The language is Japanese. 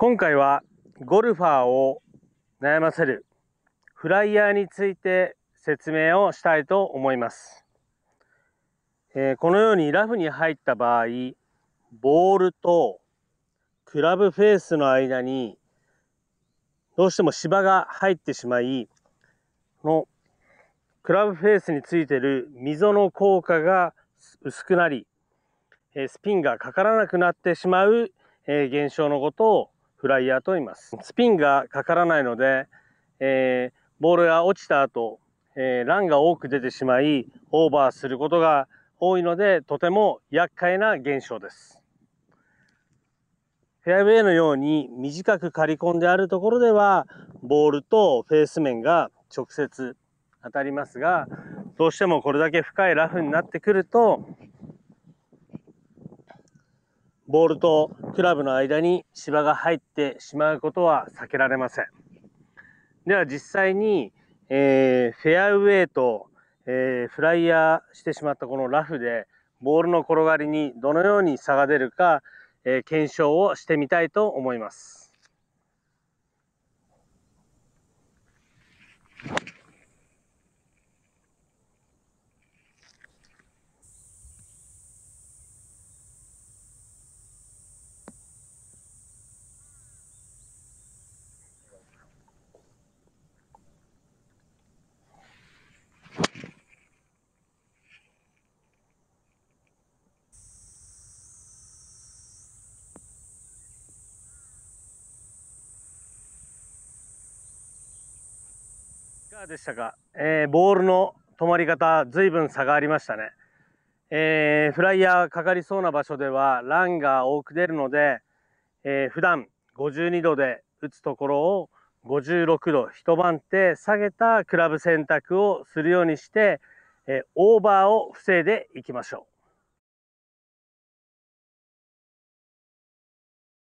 今回はゴルファーを悩ませるフライヤーについて説明をしたいと思います、えー、このようにラフに入った場合ボールとクラブフェースの間にどうしても芝が入ってしまいこのクラブフェースについてる溝の効果が薄くなりスピンがかからなくなってしまう現象のことをフライヤーと言います。スピンがかからないので、えー、ボールが落ちた後、えー、ランが多く出てしまい、オーバーすることが多いので、とても厄介な現象です。フェアウェイのように短く刈り込んであるところでは、ボールとフェース面が直接当たりますが、どうしてもこれだけ深いラフになってくると、ボールとクラブの間に芝が入ってしまうことは避けられません。では実際に、えー、フェアウェイと、えー、フライヤーしてしまったこのラフでボールの転がりにどのように差が出るか、えー、検証をしてみたいと思います。かがでしたか、えー、ボールの止まり方ずいぶん差がありましたね、えー、フライヤーかかりそうな場所ではランが多く出るので、えー、普段52度で打つところを56度一晩手下げたクラブ選択をするようにして、えー、オーバーを防いでいきましょう